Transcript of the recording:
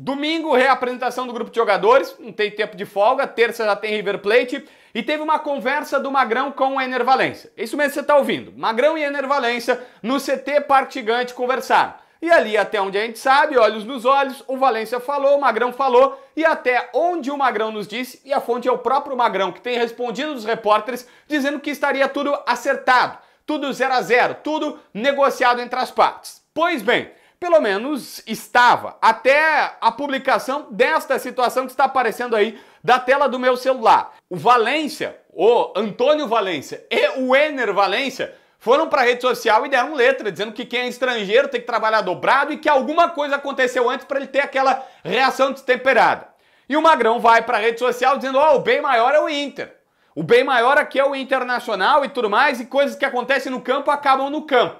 Domingo, reapresentação do grupo de jogadores, não tem tempo de folga. Terça já tem River Plate. E teve uma conversa do Magrão com o Ener Valência. É isso mesmo que você está ouvindo. Magrão e Ener Valência no CT Parque Gigante conversaram. E ali, até onde a gente sabe, olhos nos olhos, o Valência falou, o Magrão falou, e até onde o Magrão nos disse, e a fonte é o próprio Magrão, que tem respondido dos repórteres, dizendo que estaria tudo acertado, tudo 0 a 0 tudo negociado entre as partes. Pois bem, pelo menos estava, até a publicação desta situação que está aparecendo aí da tela do meu celular. O Valência, o Antônio Valência e o Ener Valência foram para a rede social e deram letra dizendo que quem é estrangeiro tem que trabalhar dobrado e que alguma coisa aconteceu antes para ele ter aquela reação destemperada. E o Magrão vai para a rede social dizendo: "Ó, oh, o bem maior é o Inter. O bem maior aqui é o internacional e tudo mais, e coisas que acontecem no campo acabam no campo.